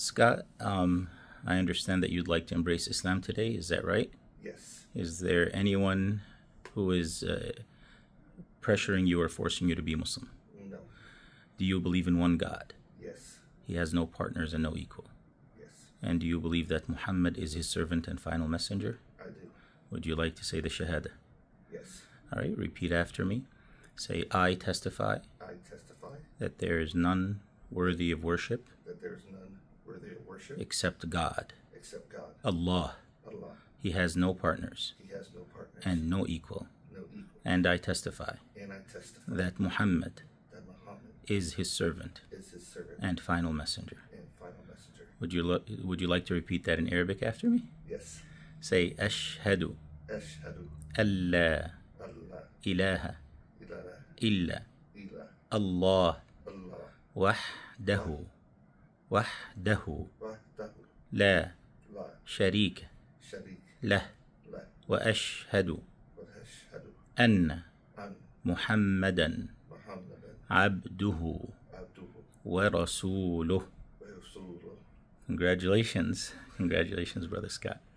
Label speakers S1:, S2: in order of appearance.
S1: Scott, um, I understand that you'd like to embrace Islam today. Is that right? Yes. Is there anyone who is uh, pressuring you or forcing you to be Muslim? No. Do you believe in one God? Yes. He has no partners and no equal. Yes. And do you believe that Muhammad is his servant and final messenger? I do. Would you like to say the Shahada? Yes. All right, repeat after me. Say, I testify. I testify. That there is none worthy of worship. That there is none where they worship except God. Except God. Allah. Allah. He has no partners. He has no partners. And no equal. No equal. And I testify. And I testify. That Muhammad. That Muhammad is his servant. Is his servant. And final messenger. And final messenger. Would you lo- would you like to repeat that in Arabic after me? Yes. Say Ashhadu. Ashhadu. Allah. Allah. Ilaha. Ilaha. Illa. Ilah. Allah. Allah. وحده. وحده لا, شريك له لا وأشهد أن, محمدا عبده ورسوله ورسوله Congratulations. Congratulations, Brother Scott.